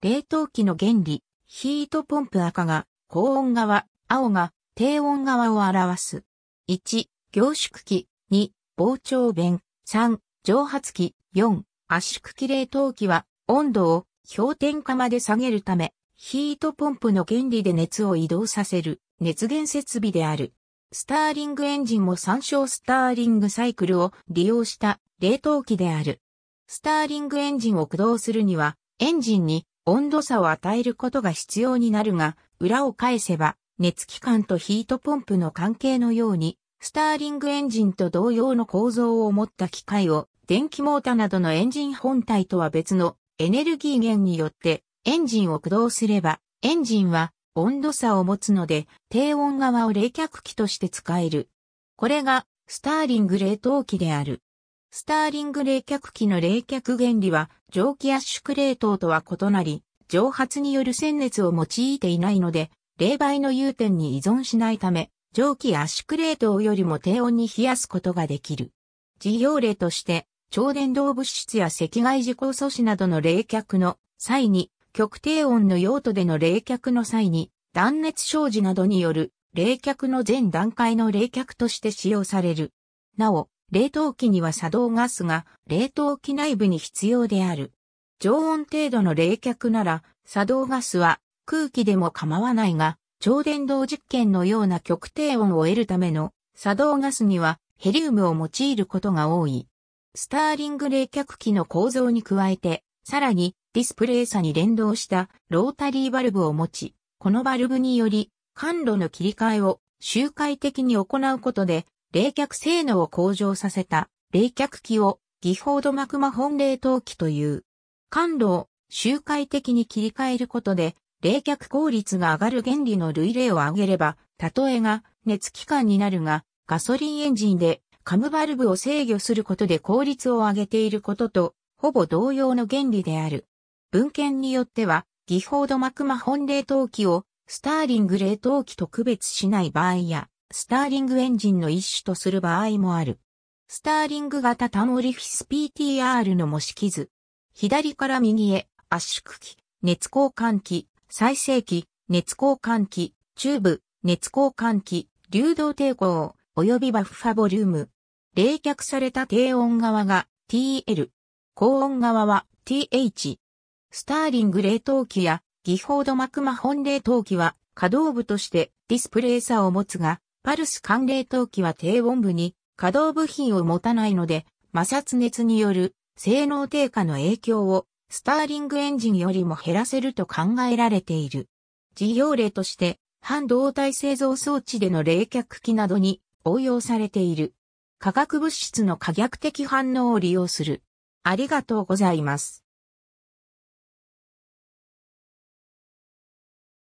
冷凍機の原理、ヒートポンプ赤が高温側、青が低温側を表す。1、凝縮機、2、膨張弁、3、蒸発機、4、圧縮機冷凍機は温度を氷点下まで下げるため、ヒートポンプの原理で熱を移動させる熱源設備である。スターリングエンジンも参照スターリングサイクルを利用した冷凍機である。スターリングエンジンを駆動するには、エンジンに温度差を与えることが必要になるが、裏を返せば、熱機関とヒートポンプの関係のように、スターリングエンジンと同様の構造を持った機械を、電気モータなどのエンジン本体とは別のエネルギー源によってエンジンを駆動すれば、エンジンは温度差を持つので、低温側を冷却機として使える。これが、スターリング冷凍機である。スターリング冷却機の冷却原理は、蒸気圧縮冷凍とは異なり、蒸発による鮮熱を用いていないので、冷媒の融点に依存しないため、蒸気圧縮冷凍よりも低温に冷やすことができる。事業例として、超伝導物質や赤外事項素子などの冷却の際に、極低温の用途での冷却の際に、断熱障子などによる冷却の全段階の冷却として使用される。なお、冷凍機には作動ガスが冷凍機内部に必要である。常温程度の冷却なら、作動ガスは空気でも構わないが、超電導実験のような極低温を得るための作動ガスにはヘリウムを用いることが多い。スターリング冷却機の構造に加えて、さらにディスプレイ差に連動したロータリーバルブを持ち、このバルブにより管路の切り替えを周回的に行うことで冷却性能を向上させた冷却機を技法土膜魔本冷凍機という。感度を周回的に切り替えることで、冷却効率が上がる原理の類例を挙げれば、例えが熱機関になるが、ガソリンエンジンでカムバルブを制御することで効率を上げていることと、ほぼ同様の原理である。文献によっては、ギフォード・マクマ本冷凍機をスターリング冷凍機と区別しない場合や、スターリングエンジンの一種とする場合もある。スターリング型タモリフィス PTR の模式図。左から右へ、圧縮機、熱交換機、再生機、熱交換機、チューブ、熱交換機、流動抵抗、及びバッファボリューム。冷却された低音側が TL、高音側は TH。スターリング冷凍機や技法度。ドマクマ本冷凍機は可動部としてディスプレイさを持つが、パルス管冷凍機は低音部に可動部品を持たないので、摩擦熱による性能低下の影響をスターリングエンジンよりも減らせると考えられている。事業例として半導体製造装置での冷却機などに応用されている。化学物質の可逆的反応を利用する。ありがとうございます。